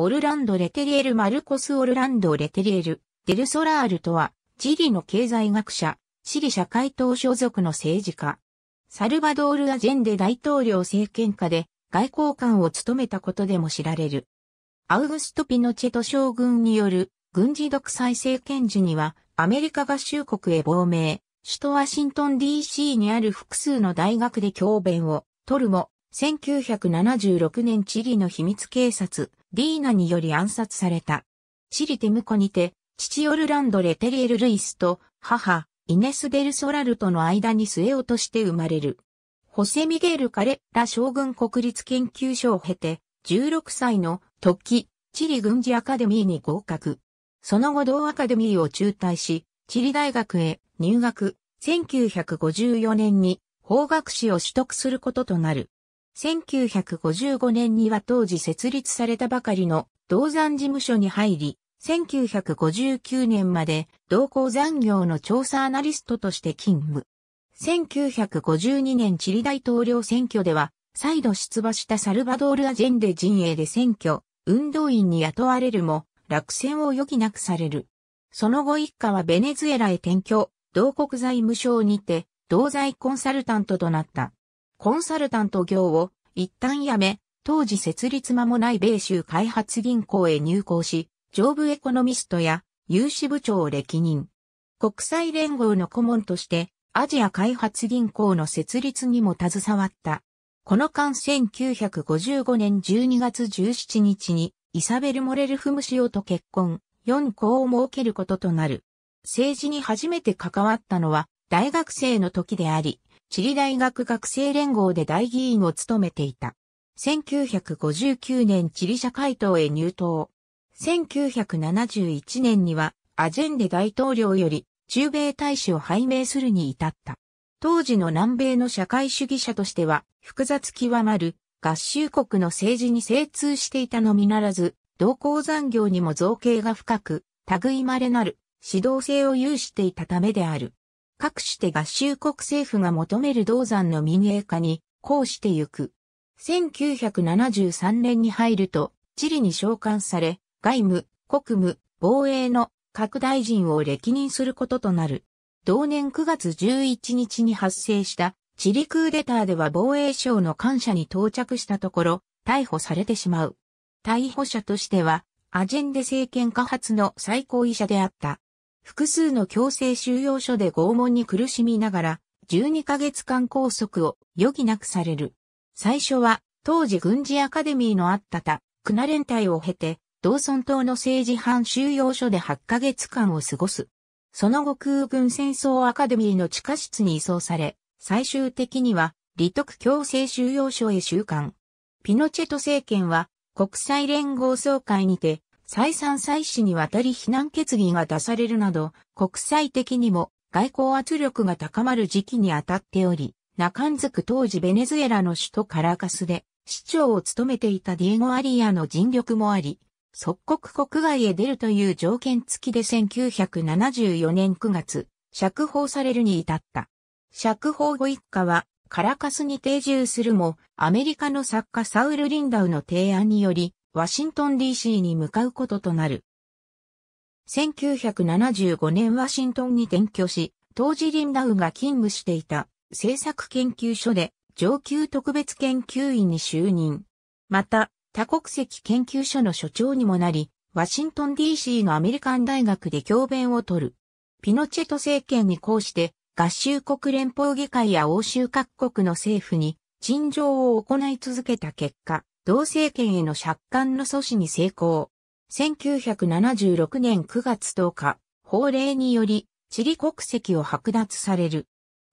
オルランド・レテリエル・マルコス・オルランド・レテリエル、デルソラールとは、チリの経済学者、チリ社会党所属の政治家。サルバドール・アジェンデ大統領政権下で外交官を務めたことでも知られる。アウグスト・ピノチェト将軍による軍事独裁政権時にはアメリカ合衆国へ亡命、首都ワシントン DC にある複数の大学で教鞭を取るも、1976年チリの秘密警察、リーナにより暗殺された。チリテムコにて、父オルランド・レテリエル・ルイスと母、イネス・デル・ソラルとの間に末落として生まれる。ホセ・ミゲール・カレッラ将軍国立研究所を経て、16歳の時、チリ軍事アカデミーに合格。その後同アカデミーを中退し、チリ大学へ入学、1954年に法学士を取得することとなる。1955年には当時設立されたばかりの銅山事務所に入り、1959年まで同行残業の調査アナリストとして勤務。1952年チリ大統領選挙では、再度出馬したサルバドール・アジェンデ陣営で選挙、運動員に雇われるも、落選を余儀なくされる。その後一家はベネズエラへ転居、同国財務省にて、同財コンサルタントとなった。コンサルタント業を一旦辞め、当時設立間もない米州開発銀行へ入行し、上部エコノミストや有志部長を歴任。国際連合の顧問として、アジア開発銀行の設立にも携わった。この間1955年12月17日に、イサベル・モレルフムシオと結婚、4校を設けることとなる。政治に初めて関わったのは、大学生の時であり、チリ大学学生連合で大議員を務めていた。1959年チリ社会党へ入党。1971年にはアジェンデ大統領より中米大使を拝命するに至った。当時の南米の社会主義者としては複雑極まる合衆国の政治に精通していたのみならず、同行残業にも造形が深く、類稀なる指導性を有していたためである。各して合衆国政府が求める銅山の民営化に、こうしてゆく。1973年に入ると、チリに召喚され、外務、国務、防衛の各大臣を歴任することとなる。同年9月11日に発生したチリクーデターでは防衛省の官舎に到着したところ、逮捕されてしまう。逮捕者としては、アジェンデ政権下発の最高位者であった。複数の強制収容所で拷問に苦しみながら、12ヶ月間拘束を余儀なくされる。最初は、当時軍事アカデミーのあったた、クナ連隊を経て、道村島の政治犯収容所で8ヶ月間を過ごす。その後空軍戦争アカデミーの地下室に移送され、最終的には、利徳強制収容所へ収監。ピノチェト政権は、国際連合総会にて、再三再四にわたり非難決議が出されるなど、国際的にも外交圧力が高まる時期にあたっており、中んづく当時ベネズエラの首都カラカスで、市長を務めていたディエゴ・アリアの尽力もあり、即刻国外へ出るという条件付きで1974年9月、釈放されるに至った。釈放後一家はカラカスに定住するも、アメリカの作家サウル・リンダウの提案により、ワシントン DC に向かうこととなる。1975年ワシントンに転居し、当時リンダウが勤務していた政策研究所で上級特別研究員に就任。また、多国籍研究所の所長にもなり、ワシントン DC のアメリカン大学で教鞭を取る。ピノチェト政権に抗して、合衆国連邦議会や欧州各国の政府に陳情を行い続けた結果、同政権への借款の阻止に成功。1976年9月10日、法令により、チリ国籍を剥奪される。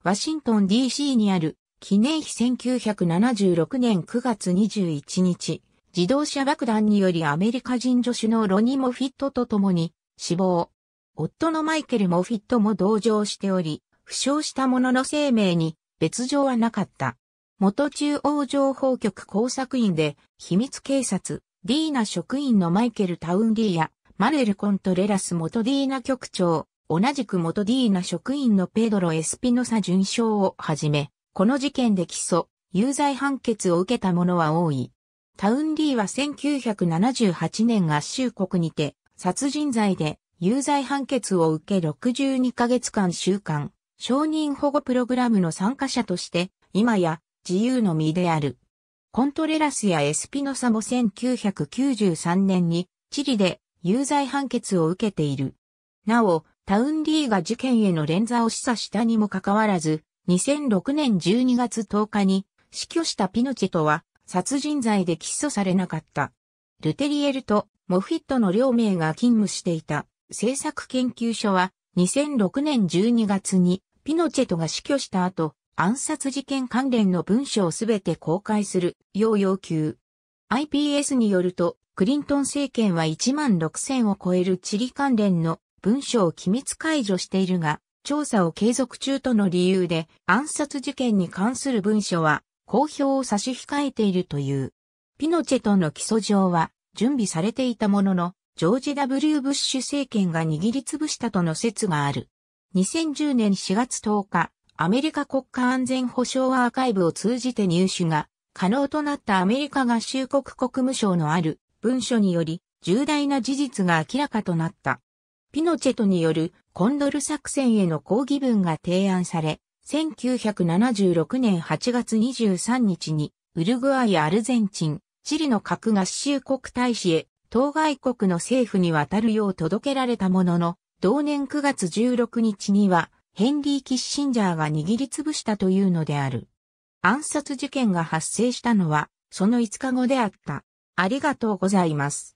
ワシントン DC にある記念碑1976年9月21日、自動車爆弾によりアメリカ人助手のロニ・モフィットと共に死亡。夫のマイケル・モフィットも同乗しており、負傷した者の生命に別状はなかった。元中央情報局工作員で、秘密警察、ディーナ職員のマイケル・タウンリーや、マレル・コントレラス元ディーナ局長、同じく元ディーナ職員のペドロ・エスピノサ巡将をはじめ、この事件で起訴、有罪判決を受けた者は多い。タウンリーは1978年合衆国にて、殺人罪で有罪判決を受け62ヶ月間週間、承認保護プログラムの参加者として、今や自由の身である。コントレラスやエスピノサも1993年にチリで有罪判決を受けている。なお、タウンリーが事件への連座を示唆したにもかかわらず、2006年12月10日に死去したピノチェとは殺人罪で起訴されなかった。ルテリエルとモフィットの両名が勤務していた政策研究所は2006年12月にピノチェとが死去した後、暗殺事件関連の文書をすべて公開するよう要求。IPS によると、クリントン政権は1万6000を超える地理関連の文書を機密解除しているが、調査を継続中との理由で暗殺事件に関する文書は公表を差し控えているという。ピノチェとの起訴状は準備されていたものの、ジョージ・ W・ ブッシュ政権が握りつぶしたとの説がある。2010年4月10日、アメリカ国家安全保障アーカイブを通じて入手が可能となったアメリカ合衆国国務省のある文書により重大な事実が明らかとなった。ピノチェトによるコンドル作戦への抗議文が提案され、1976年8月23日にウルグアイ、アルゼンチン、チリの核合衆国大使へ当該国の政府に渡るよう届けられたものの、同年9月16日にはヘンリー・キッシンジャーが握りつぶしたというのである。暗殺事件が発生したのは、その5日後であった。ありがとうございます。